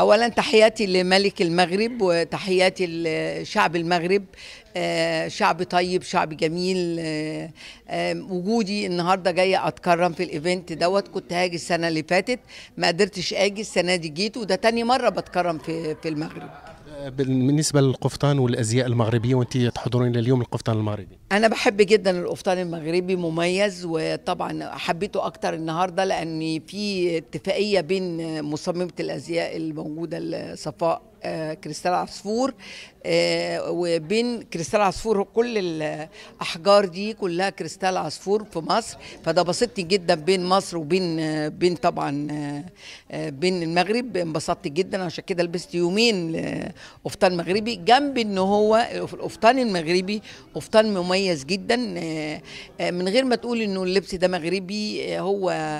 اولا تحياتي لملك المغرب وتحياتي لشعب المغرب آه، شعب طيب شعب جميل آه، آه، وجودي النهارده جايه اتكرم في الايفنت دوت كنت هاجي السنه اللي فاتت ما قدرتش اجي السنه دي جيت وده تاني مره بتكرم في في المغرب بالنسبة للقفطان والأزياء المغربية وأنت تحضرين لليوم القفطان المغربي أنا بحب جدا القفطان المغربي مميز وطبعا حبيته أكتر النهاردة لأن في اتفاقية بين مصممة الأزياء الموجودة الصفاء كريستال عصفور آه، وبين كريستال عصفور كل الاحجار دي كلها كريستال عصفور في مصر فده بسطني جدا بين مصر وبين آه، بين طبعا آه، بين المغرب انبسطت جدا عشان كده لبست يومين قفطان مغربي جنب ان هو القفطان المغربي قفطان مميز جدا من غير ما تقول انه اللبس ده مغربي هو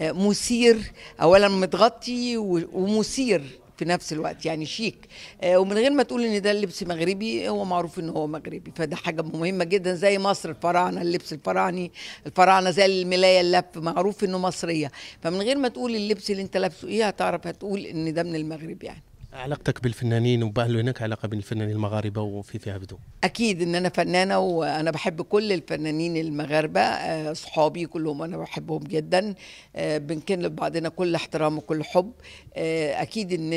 مثير اولا متغطي ومثير في نفس الوقت يعني شيك آه، ومن غير ما تقول ان ده اللبس مغربي هو معروف ان هو مغربي فده حاجه مهمه جدا زي مصر الفراعنه اللبس الفراعني الفراعنه زي الملايه اللف معروف انه مصريه فمن غير ما تقول اللبس اللي انت لابسه ايه هتعرف هتقول ان ده من المغرب يعني علاقتك بالفنانين وبقالوا هناك علاقه بين الفنانين المغاربه وفيفي بدو اكيد ان انا فنانه وانا بحب كل الفنانين المغاربه آه، صحابي كلهم انا بحبهم جدا آه، بنكن لبعضنا كل احترام وكل حب آه، اكيد ان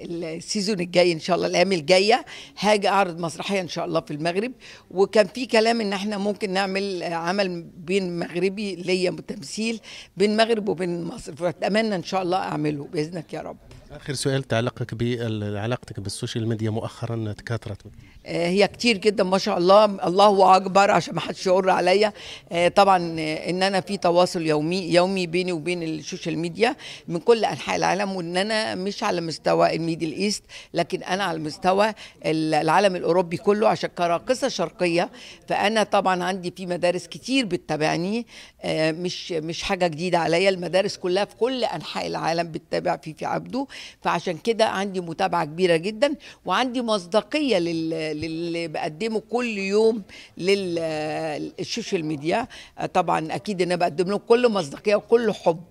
السيزون الجاي ان شاء الله الايام الجايه هاجي اعرض مسرحيه ان شاء الله في المغرب وكان في كلام ان احنا ممكن نعمل عمل بين مغربي ليا تمثيل بين مغرب وبين مصر فاتمنى ان شاء الله اعمله باذنك يا رب اخر سؤال تعلقك بعلاقتك بالسوشيال ميديا مؤخرا تكاثرت آه، هي كتير جدا ما شاء الله الله اكبر عشان ما حدش يقر عليا آه، طبعا آه، ان انا في تواصل يومي يومي بيني وبين السوشيال ميديا من كل انحاء العالم وان انا مش على مستوى الميدل ايست لكن انا على مستوى العالم الاوروبي كله عشان كراقصه شرقيه فانا طبعا عندي في مدارس كتير بتتابعني مش مش حاجه جديده عليا المدارس كلها في كل انحاء العالم بتتابع فيفي عبده فعشان كده عندي متابعه كبيره جدا وعندي مصداقيه للي بقدمه كل يوم للسوشيال ميديا طبعا اكيد انا بقدم لهم كل مصداقيه وكل حب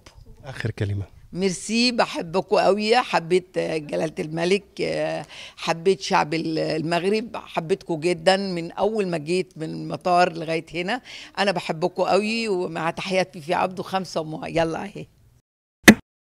اخر كلمه ميرسي بحبكم قوي حبيت جلالة الملك حبيت شعب المغرب حبيتكم جدا من أول ما جيت من المطار لغاية هنا أنا بحبكم قوي ومع تحيات في عبده خمسة يلا أهي